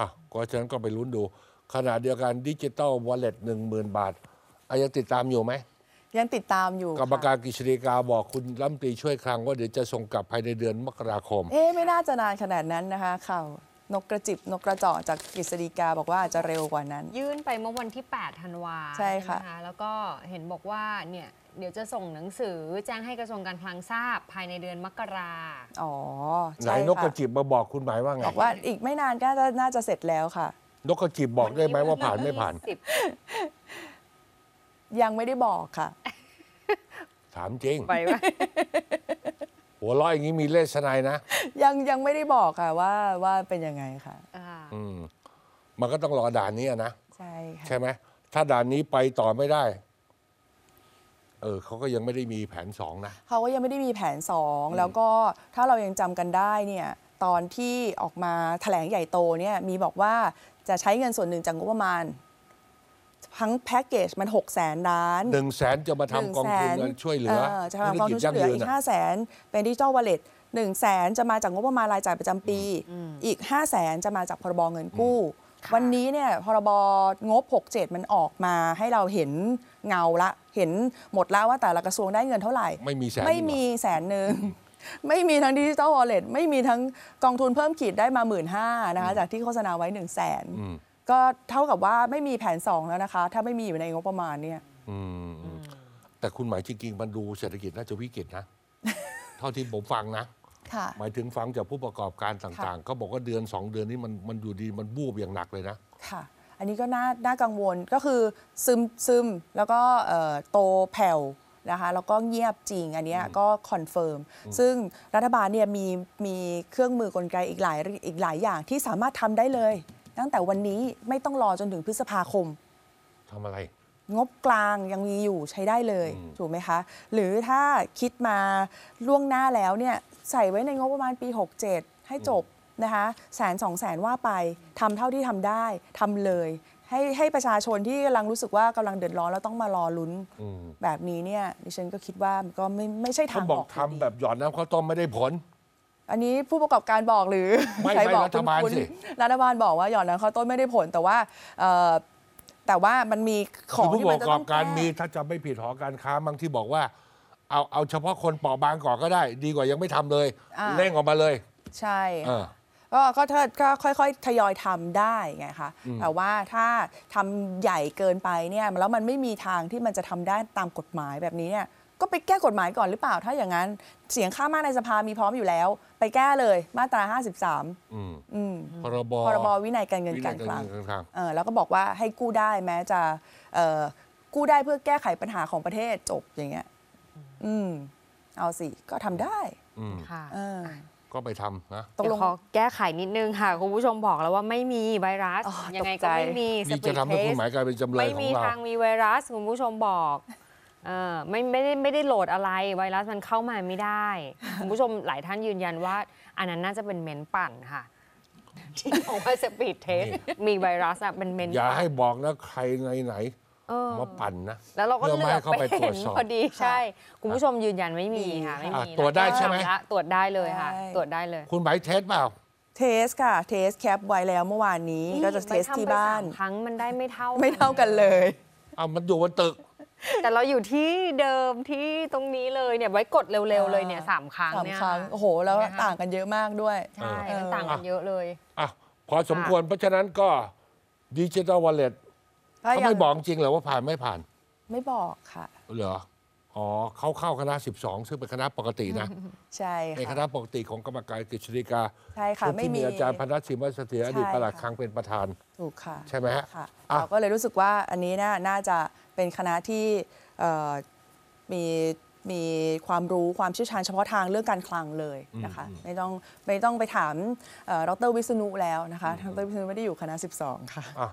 อ่ะก็ฉะนั้นก็ไปลุ้นดูขณะเดียวกันดิจิตอลวอลเล็ตหนึ่งหมื่นบาทอายังติดตามอยู่ไหม ยังติดตามอยู่กรรมการกิจรีกาบอกคุณรัมตีช่วยคลังว่าเดี๋ยวจะส่งกลับภายในเดือนมกราคม เอ๊ะไม่น่าจะนานขนาดนั้นนะคะข่าวนกกระจิบนกกระจอกจากกิษฎีกาบอกว่าจจะเร็วกว่านั้น ยื่นไปเมื่อวันที่ 8ธันวาใช่ค่ะแล้วก็เห็นบอกว่าเนี่ยเดี๋ยวจะส่งหนังสือ แจ้งให้กระทรวงการคลังทราบ ภายในเดือนมกรา อ๋อไหนนกกระจิบมาบอกคุณหมายว่าไง บอกว่าอีกไม่นานก็น่าน่าจะเสร็จแล้วค่ะ นกกระจิบบอกได้ไหมว่าผ่านไม่ผ่าน ยังไม่ได้บอกค่ะ ถามจริง ไปว่าหัวร้อยอย่างนี้มีเลสนายนะ ยังยังไม่ได้บอกค่ะว่าว่าเป็นยังไงค่ะ อ่า อืม มันก็ต้องรอด่านนี้นะ ใช่ค่ะ ใช่ไหม ถ้าด่านนี้ไปต่อไม่ได้เออเขาก็ยังไม่ได้มีแผนสองนะเขาก็ยังไม่ได้มีแผนสองแล้วก็ถ้าเรายังจำกันได้เนี่ยตอนที่ออกมาแถลงใหญ่โตเนี่ยมีบอกว่าจะใช้เงินส่วนหนึ่งจากงบประมาณ ทั้งแพ็กเกจมัน6 0แสนล้าน1นึ่งแสนจะมาทำกองทุนเงินช่วยเหลือจะทำกองทุนช่วยเหลืออีก5 0 0แสนเป็นดิจิทัลวอลเล็ตหนึ่งแสนจะมาจากงบประมาณรายจ่ายประจำปี อีก5 0 0แสนจะมาจากพรบเงินกู้วันนี้เนี่ยพรบงบ 67 มันออกมาให้เราเห็นเงาละ เห็นหมดแล้วว่าแต่ละกระทรวงได้เงินเท่าไหร่ไม่มีแสนไม่มีแสนหนึ่ง ไม่มีทั้งดิจิตอลวอลเล็ตไม่มีทั้งกองทุนเพิ่มขีดได้มาหมื่นห้านะคะ จากที่โฆษณาไว้หนึ่งแสนก็เท่ากับว่าไม่มีแผนสองแล้วนะคะ ถ้าไม่มีอยู่ในงบประมาณเนี่ยแต่คุณหมายจริงๆมันดูเศรษฐกิจน่าจะวิกฤตนะ เท่าที่ผมฟังนะหมายถึงฟังจากผู้ประกอบการต่างๆเขาบอกว่าเดือน 2 เดือนนี้มันมันอยู่ดีมันบูบอย่างหนักเลยนะ ค่ะ อันนี้ก็น่าน่ากังวลก็คือซึมซึมแล้วก็โตแผ่วนะคะ แล้วก็เงียบจริงอันนี้ก็คอนเฟิร์ม ซึ่งรัฐบาลเนี่ยมีมีเครื่องมือกลไกอีกหลายอีกหลายอย่างที่สามารถทำได้เลย ตั้งแต่วันนี้ไม่ต้องรอจนถึงพฤษภาคมทำอะไรงบกลางยังมีอยู่ใช้ได้เลย ถูกไหมคะ หรือถ้าคิดมาล่วงหน้าแล้วเนี่ยใส่ไว้ในงบประมาณปี 67 ให้จบนะคะแสนสองแสนว่าไปทำเท่าที่ทำได้ทำเลย ให้ให้ประชาชนที่กำลังรู้สึกว่ากำลังเดือดร้อนแล้วต้องมารอลุ้นแบบนี้เนี่ยดิฉันก็คิดว่ามันก็ไม่ไม่ใช่ทางออกบอกทำแบบหย่อนน้ำข้าวต้มไม่ได้ผล อันนี้ผู้ประกอบการบอกหรือใครบอกรัฐบาลสิรัฐบาลบอกว่าหย่อนน้ำเขาต้นไม่ได้ผลแต่ว่าแต่ว่ามันมีของที่มันจะกต้องการมีถ้าจำไม่ผิดหอ การค้าบางที่บอกว่า เอาเอาเฉพาะคนเปราะบางก่อนก็ได้ ดีกว่ายังไม่ทำเลยเร่งออกมาเลย ใช่ก็ก็ถ้าก็ค่อยๆ ทยอยทำได้ไงคะ แต่ว่าถ้าทำใหญ่เกินไปเนี่ยแล้วมันไม่มีทางที่มันจะทำได้ตามกฎหมายแบบนี้เนี่ยก็ไปแก้กฎหมายก่อนหรือเปล่า ถ้าอย่างนั้นเสียงข้ามมากในสภามีพร้อมอยู่แล้ว ไปแก้เลย มาตรา 53 อืมอืมพรบพรบวินัยการเงินการคลังเออแล้วก็บอกว่าให้กู้ได้แม้จะเออกู้ได้เพื่อแก้ไขปัญหาของประเทศจบอย่างเงี้ยอืมเอาสิ ก็ทำได้ค่ะเออก็ไปทำนะต้องแก้ไขนิดนึงค่ะ คุณผู้ชมบอกแล้วว่าไม่มีไวรัส ยังไงก็ไม่มีสปีดเทสไม่มีทางมีไวรัสคุณผู้ชมบอกเออไม่ไม่ได้ไม่ได้โหลดอะไร ไวรัสมันเข้ามาไม่ได้ คุณผู้ชมหลายท่านยืนยันว่า อันนั้นน่าจะเป็นเมนปั่นค่ะ ที่บอกว่าสปีดเทสมีไวรัสอะเป็นเมนอย่า่ให้บอกนะใครไหนไหนมาปั่นนะ แล้วเราก็เลือไเข้าไปตรวจสอบพอดีใช่ คุณผู้ชมยืนยันไม่มีค่ะไม่มีตรวจได้ใช่ไหมตรวจได้เลยค่ะ ตรวจได้เลย คุณไหมเทสเปล่า เทสค่ะเทสแคปไว้แล้วเมื่อวานนี้ ก็จะเทสที่บ้านครั้งมันได้ไม่เท่าไม่เท่ากันเลยเอามันอยู่บนตึกแต่เราอยู่ที่เดิมที่ตรงนี้เลยเนี่ยไว้กดเร็วๆเลยเนี่ยสามครั้งสามครั้งโอ้โห แล้วต่างกันเยอะมากด้วย ใช่ ต่างกันเยอะเลย อ่ะพอสมควรเพราะฉะนั้นก็ดิจิตอลวอลเล็ตเขาไม่บอกจริงหรอว่าผ่านไม่ผ่าน ไม่บอกค่ะ เหรออ๋อเขาเข้าคณะ 12 ซึ่งเป็นคณะปกตินะ ใช่ในคณะปกติของกรรมการกฤษฎีกาใช่ค่ะ่ไม่ที่มีอาจารย์พนัสสิมวัเสถียรอดีตประหลัดคังเป็นประธานถูกค่ะใช่ไหมฮะเราก็เลยรู้สึกว่าอันนี้น่าน่าจะเป็นคณะที่มีมีความรู้ความเชี่ยวชาญเฉพาะทางเรื่องการคลังเลยนะคะไม่ต้องไม่ต้องไปถามเอดรวิษณุแล้วนะคะดรวิษณุไม่ได้อยู่คณะ 12 ค่ะ